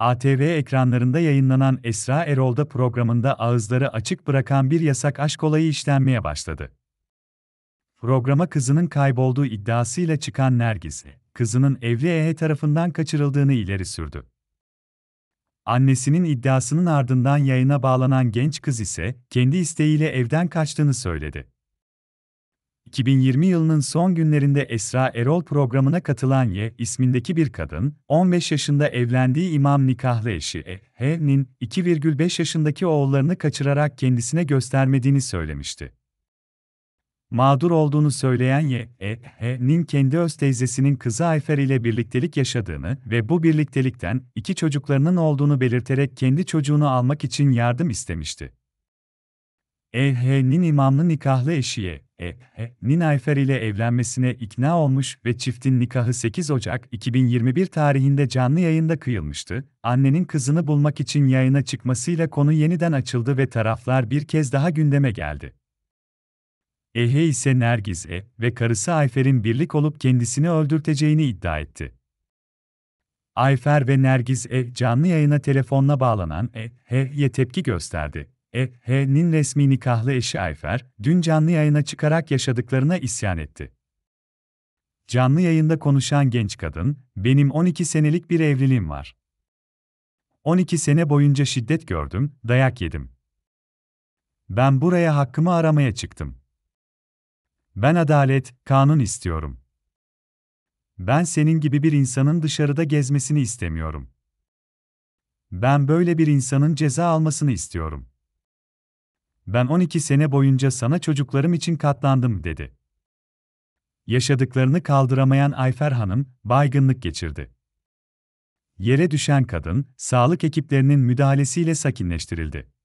ATV ekranlarında yayınlanan Esra Erol'da programında ağızları açık bırakan bir yasak aşk olayı işlenmeye başladı. Programa kızının kaybolduğu iddiasıyla çıkan Nergiz, kızının evli ehe tarafından kaçırıldığını ileri sürdü. Annesinin iddiasının ardından yayına bağlanan genç kız ise kendi isteğiyle evden kaçtığını söyledi. 2020 yılının son günlerinde Esra Erol programına katılan Ye ismindeki bir kadın, 15 yaşında evlendiği imam nikahlı eşi Ehe'nin 2,5 yaşındaki oğullarını kaçırarak kendisine göstermediğini söylemişti. Mağdur olduğunu söyleyen Ye Ehe'nin kendi öz teyzesinin kızı Ayfer ile birliktelik yaşadığını ve bu birliktelikten iki çocuklarının olduğunu belirterek kendi çocuğunu almak için yardım istemişti. Ehe'nin imamlı nikahlı eşiye e, e, Nilüfer ile evlenmesine ikna olmuş ve çiftin nikahı 8 Ocak 2021 tarihinde canlı yayında kıyılmıştı. Annenin kızını bulmak için yayına çıkmasıyla konu yeniden açıldı ve taraflar bir kez daha gündeme geldi. Ehe ise Nergiz E ve karısı Ayfer'in birlik olup kendisini öldürteceğini iddia etti. Ayfer ve Nergiz E canlı yayına telefonla bağlanan E, He'ye tepki gösterdi. E.H.'nin resmi nikahlı eşi Ayfer, dün canlı yayına çıkarak yaşadıklarına isyan etti. Canlı yayında konuşan genç kadın, benim 12 senelik bir evliliğim var. 12 sene boyunca şiddet gördüm, dayak yedim. Ben buraya hakkımı aramaya çıktım. Ben adalet, kanun istiyorum. Ben senin gibi bir insanın dışarıda gezmesini istemiyorum. Ben böyle bir insanın ceza almasını istiyorum. Ben 12 sene boyunca sana çocuklarım için katlandım dedi. Yaşadıklarını kaldıramayan Ayfer Hanım baygınlık geçirdi. Yere düşen kadın, sağlık ekiplerinin müdahalesiyle sakinleştirildi.